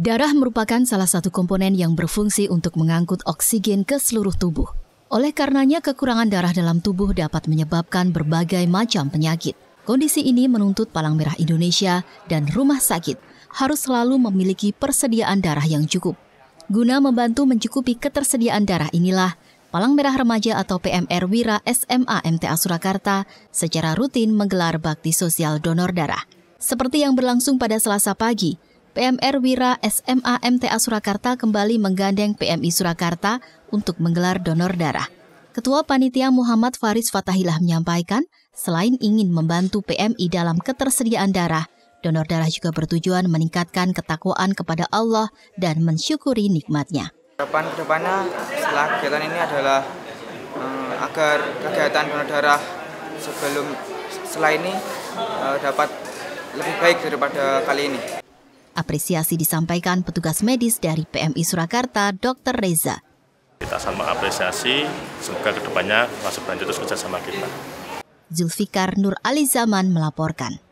Darah merupakan salah satu komponen yang berfungsi untuk mengangkut oksigen ke seluruh tubuh. Oleh karenanya, kekurangan darah dalam tubuh dapat menyebabkan berbagai macam penyakit. Kondisi ini menuntut Palang Merah Indonesia dan rumah sakit harus selalu memiliki persediaan darah yang cukup. Guna membantu mencukupi ketersediaan darah inilah, Palang Merah Remaja atau PMR Wira SMA MTA Surakarta secara rutin menggelar bakti sosial donor darah. Seperti yang berlangsung pada Selasa pagi, PMR Wira SMA MTA Surakarta kembali menggandeng PMI Surakarta untuk menggelar donor darah. Ketua Panitia Muhammad Faris Fatahilah menyampaikan, selain ingin membantu PMI dalam ketersediaan darah, donor darah juga bertujuan meningkatkan ketakwaan kepada Allah dan mensyukuri nikmatnya. Harapan kedepannya setelah kegiatan ini adalah um, agar kegiatan donor darah sebelum setelah ini uh, dapat lebih baik daripada kali ini. Apresiasi disampaikan petugas medis dari PMI Surakarta, Dr. Reza. Kita sama apresiasi, semoga kedepannya masuk lanjut terus kerjasama sama kita. Zulfikar Nur Ali Zaman melaporkan.